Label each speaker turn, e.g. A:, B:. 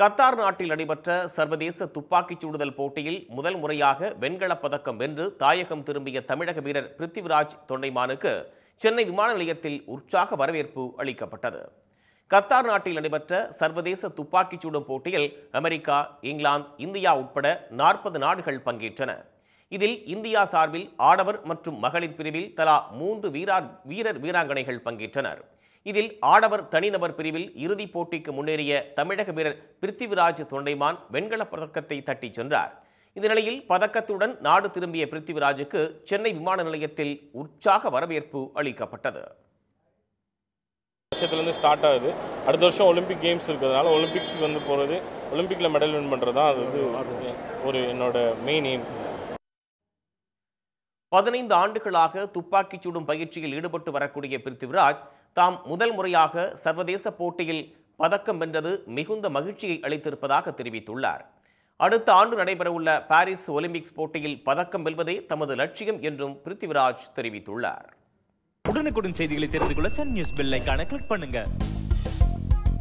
A: Qatar நாட்டில் நடைபெற்ற சர்வதேச துப்பாக்கிச் சுடுதல் போட்டியில் முதல் முறையாக வெண்கலப் பதக்கம் வென்று தாயகம் திரும்பிய தமிழக வீரர் பிருத்திவிராஜ் தொண்டைமானுக்கு சென்னை விமான நிலையத்தில் உற்சாக வரவேற்பு அளிக்கப்பட்டது கத்தார் நாட்டில் நடைபெற்ற சர்வதேச துப்பாக்கிச் சுடும் போட்டியில் அமெரிக்கா இங்கிலாந்து இந்தியா உட்பட நாற்பது நாடுகள் பங்கேற்றன இதில் இந்தியா சார்பில் ஆடவர் மற்றும் மகளிர் பிரிவில் தலா மூன்று வீரார் வீரர் வீராங்கனைகள் பங்கேற்றனர் இதில் ஆடவர் தனிநபர் பிரிவில் இறுதிப் போட்டிக்கு முன்னேறிய தமிழக வீரர் பிருத்திவிராஜ் தொண்டைமான் வெண்கலப் பதக்கத்தை தட்டிச் சென்றார் இந்த நிலையில் பதக்கத்துடன் நாடு திரும்பிய பிருத்திவிராஜுக்கு சென்னை விமான நிலையத்தில் உற்சாக வரவேற்பு அளிக்கப்பட்டது வருஷத்துலேருந்து ஸ்டார்ட் ஆகுது அடுத்த வருஷம் ஒலிம்பிக் கேம்ஸ் இருக்கிறதுனால ஒலிம்பிக்ஸுக்கு வந்து போகிறது ஒலிம்பிக்கில் மெடல் வின் பண்ணுறது தான் அது வந்து ஒரு என்னோட மெயின் எய்ம் பதினைந்து ஆண்டுகளாக துப்பாக்கிச் சுடும் பயிற்சியில் ஈடுபட்டு வரக்கூடிய பிருத்திவிராஜ் தாம் முதல் முறையாக சர்வதேச போட்டியில் பதக்கம் வென்றது மிகுந்த மகிழ்ச்சியை அளித்திருப்பதாக தெரிவித்துள்ளார் அடுத்த ஆண்டு நடைபெறவுள்ள பாரிஸ் ஒலிம்பிக்ஸ் போட்டியில் பதக்கம் வெல்வதே தமது லட்சியம் என்றும் பிருத்திவிராஜ் தெரிவித்துள்ளார் உடனுக்குடன் செய்திகளை தெரிந்து கொள்ள சன் நியூஸ் பெல்லைக்கான கிளிக் பண்ணுங்க